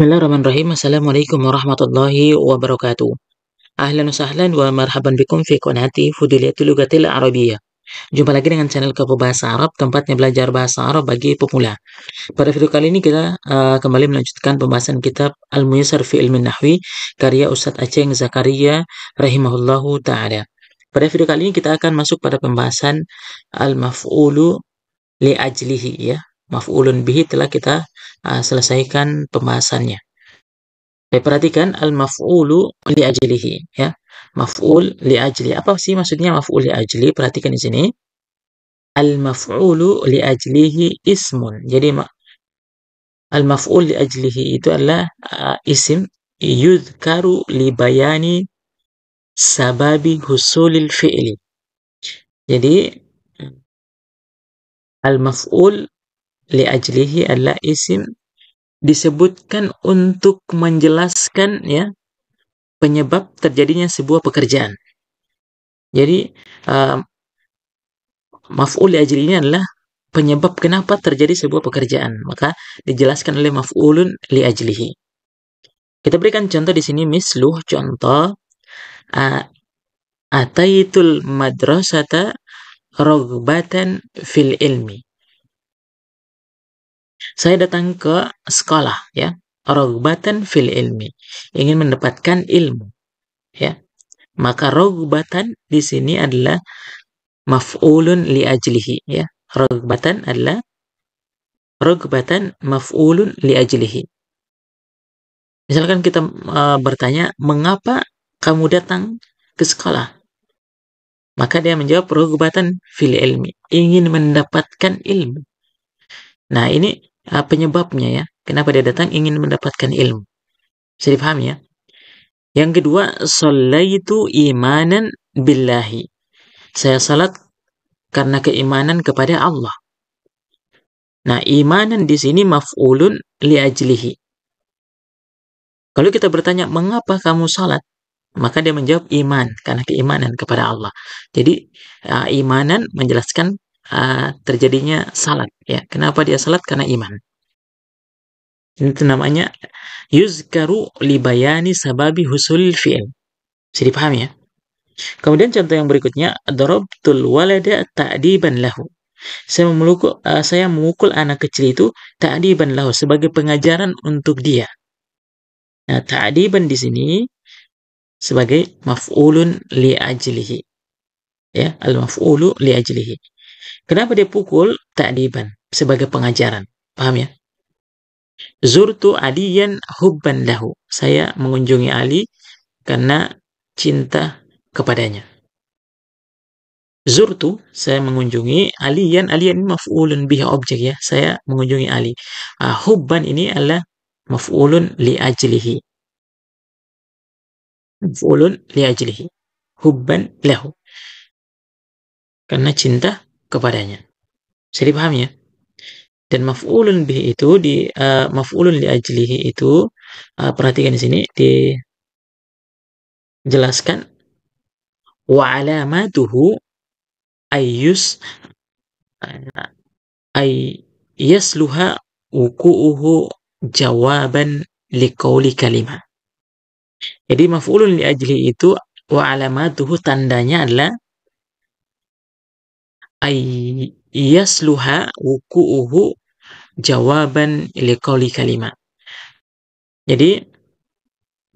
Bismillahirrahmanirrahim. Assalamualaikum warahmatullahi wabarakatuh. Ahlan wa sahlan wa marhaban bikum fi qanati Fudiliyatul Lugatil Arabiyah. Jumpa lagi dengan channel Kepo Bahasa Arab, tempatnya belajar bahasa Arab bagi pemula. Pada video kali ini kita uh, kembali melanjutkan pembahasan kitab Al-Muyassar fi Ilmin Nahwi karya Ustadz Aceng Zakaria rahimahullahu taala. Pada video kali ini kita akan masuk pada pembahasan al-maf'ulu li ajlihi ya maf'ulun bihi telah kita uh, selesaikan pembahasannya. Baik, perhatikan al-maf'ulu li ajlihi ya. Maf'ul li ajli. Apa sih maksudnya maf'ul li ajli? Perhatikan di sini. Al-maf'ulu li ajlihi ismun. Jadi al-maf'ul li ajlihi itu adalah uh, isim yudhkaru li bayani sababi husulil fi'li. Jadi al-maf'ul Li ajlihi adalah isim disebutkan untuk menjelaskan ya penyebab terjadinya sebuah pekerjaan. Jadi uh, maf'ul ajli ini adalah penyebab kenapa terjadi sebuah pekerjaan. Maka dijelaskan oleh maf'ulun li ajlihi. Kita berikan contoh di sini misluh contoh uh, ataitul madrasata rogbatan fil ilmi. Saya datang ke sekolah ya, rogbatan fil ilmi, ingin mendapatkan ilmu. Ya. Maka rogbatan di sini adalah maf'ulun li ajlihi ya. Rogbatan adalah rogbatan maf'ulun li ajlihi. Misalkan kita uh, bertanya, "Mengapa kamu datang ke sekolah?" Maka dia menjawab, "Rogbatan fil ilmi, ingin mendapatkan ilmu." Nah, ini uh, penyebabnya ya. Kenapa dia datang? Ingin mendapatkan ilmu. Bisa dipahami ya? Yang kedua, itu imanan billahi. Saya salat karena keimanan kepada Allah. Nah, imanan di sini maf'ulun liajlihi. Kalau kita bertanya, mengapa kamu salat? Maka dia menjawab iman, karena keimanan kepada Allah. Jadi, uh, imanan menjelaskan uh, terjadinya salat ya kenapa dia salat karena iman itu namanya yuzkaru libayani sababi husul fi'il bisa dipahami ya kemudian contoh yang berikutnya darabtul walada ta'diban lahu saya memukul uh, eh, saya memukul anak kecil itu ta'diban lahu sebagai pengajaran untuk dia nah ta'diban di sini sebagai maf'ulun li ajlihi ya al maf'ulu li ajlihi Kenapa dia pukul? Ta'diban. Sebagai pengajaran. Paham ya? Zurtu Aliyan hubban lahu. Saya mengunjungi Ali karena cinta kepadanya. Zurtu, saya mengunjungi Aliyan. Aliyan ini maf'ulun biha objek ya. Saya mengunjungi Ali. Uh, hubban ini adalah maf'ulun li ajlihi. Maf'ulun li ajlihi. Hubban lahu. Karena cinta kepadanya. Bisa dipahami ya? Dan maf'ulun bih itu di uh, maf'ulun li ajlihi itu uh, perhatikan di sini dijelaskan wa alamatuhu ayyus ay yasluha wuku'uhu jawaban liqauli kalimah. Jadi maf'ulun li ajlihi itu wa alamatuhu tandanya adalah ay yasluha wuku'uhu jawaban liqauli kalimat. Jadi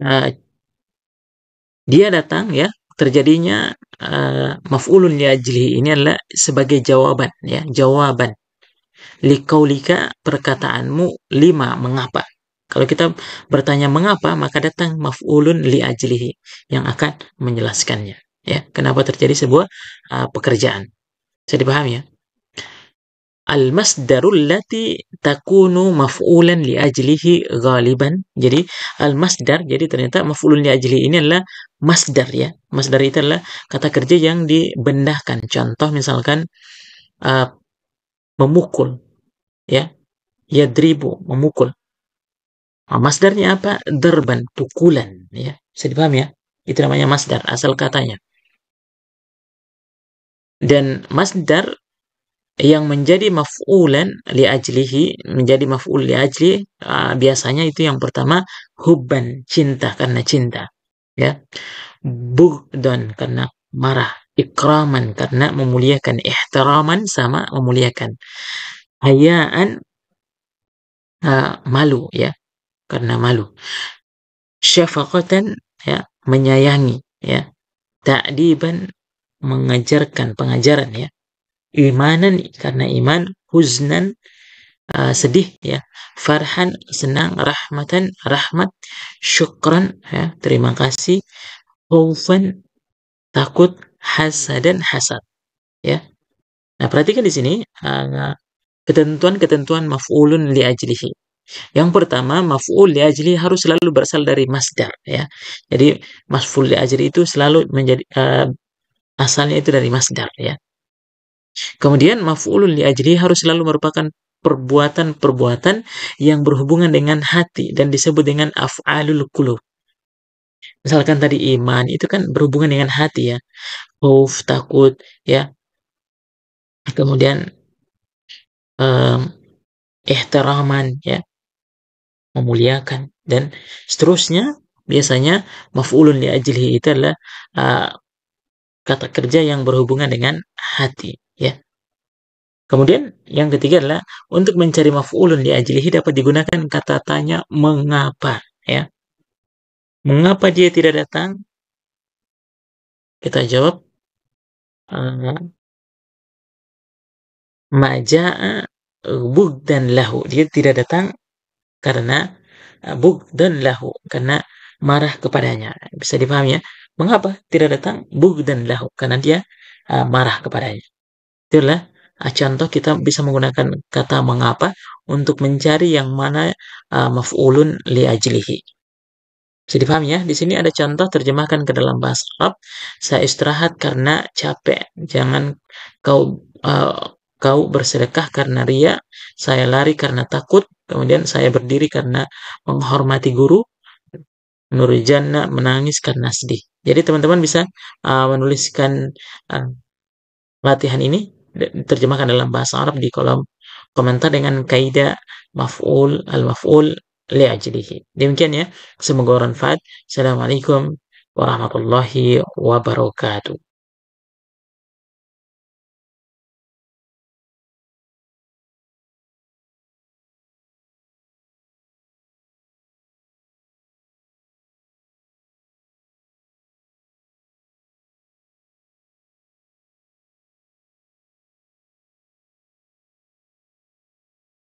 uh, dia datang ya, terjadinya uh, maf'ulun li ini adalah sebagai jawaban ya, jawaban liqaulika perkataanmu lima mengapa. Kalau kita bertanya mengapa, maka datang maf'ulun li ajlihi yang akan menjelaskannya ya, kenapa terjadi sebuah uh, pekerjaan. Bisa dipahami ya? Al-masdarul lati takunu maf'ulan li ajlihi ghaliban. Jadi al-masdar jadi ternyata maf'ulun li ajlihi ini adalah masdar ya. Masdar itu adalah kata kerja yang dibendahkan. Contoh misalkan uh, memukul ya. Yadribu memukul. Nah, masdarnya apa? Derban, pukulan ya. Bisa dipahami ya? Itu namanya masdar asal katanya dan masdar yang menjadi maf'ulan liajlihi menjadi maf'ul liajli uh, ah, biasanya itu yang pertama hubban cinta karena cinta ya bughdan karena marah ikraman karena memuliakan ihtiraman sama memuliakan hayaan uh, malu ya karena malu syafaqatan ya menyayangi ya ta'diban mengajarkan pengajaran ya imanan karena iman huznan uh, sedih ya farhan senang rahmatan rahmat syukran ya terima kasih khaufan takut hasad dan hasad ya nah perhatikan di sini uh, ketentuan-ketentuan maf'ulun li ajlihi yang pertama, maf'ul li ajli harus selalu berasal dari masdar ya. Jadi maf'ul li ajli itu selalu menjadi uh, Asalnya itu dari masdar ya. Kemudian maf'ulun li ajli harus selalu merupakan perbuatan-perbuatan yang berhubungan dengan hati dan disebut dengan af'alul qulub. Misalkan tadi iman itu kan berhubungan dengan hati ya. Khauf, takut ya. Kemudian um, ihtiraman ya. Memuliakan dan seterusnya biasanya maf'ulun li itu adalah uh, kata kerja yang berhubungan dengan hati ya kemudian yang ketiga adalah untuk mencari maf'ulun di ajlihi dapat digunakan kata tanya mengapa ya mengapa dia tidak datang kita jawab maja ah, maja'a dan lahu dia tidak datang karena ah, buk dan lahu karena marah kepadanya bisa dipahami ya Mengapa tidak datang? Bugdan lahu. Karena dia uh, marah kepadanya. Itulah uh, contoh kita bisa menggunakan kata mengapa untuk mencari yang mana uh, maf'ulun li ajlihi. Bisa dipahami ya? Di sini ada contoh terjemahkan ke dalam bahasa Arab. Saya istirahat karena capek. Jangan kau uh, kau bersedekah karena ria. Saya lari karena takut. Kemudian saya berdiri karena menghormati guru. Nurul menangis karena sedih. Jadi teman-teman bisa uh, menuliskan uh, latihan ini terjemahkan dalam bahasa Arab di kolom komentar dengan kaidah maf'ul al-maf'ul li'ajlihi. Demikian ya. Semoga bermanfaat. Assalamualaikum warahmatullahi wabarakatuh.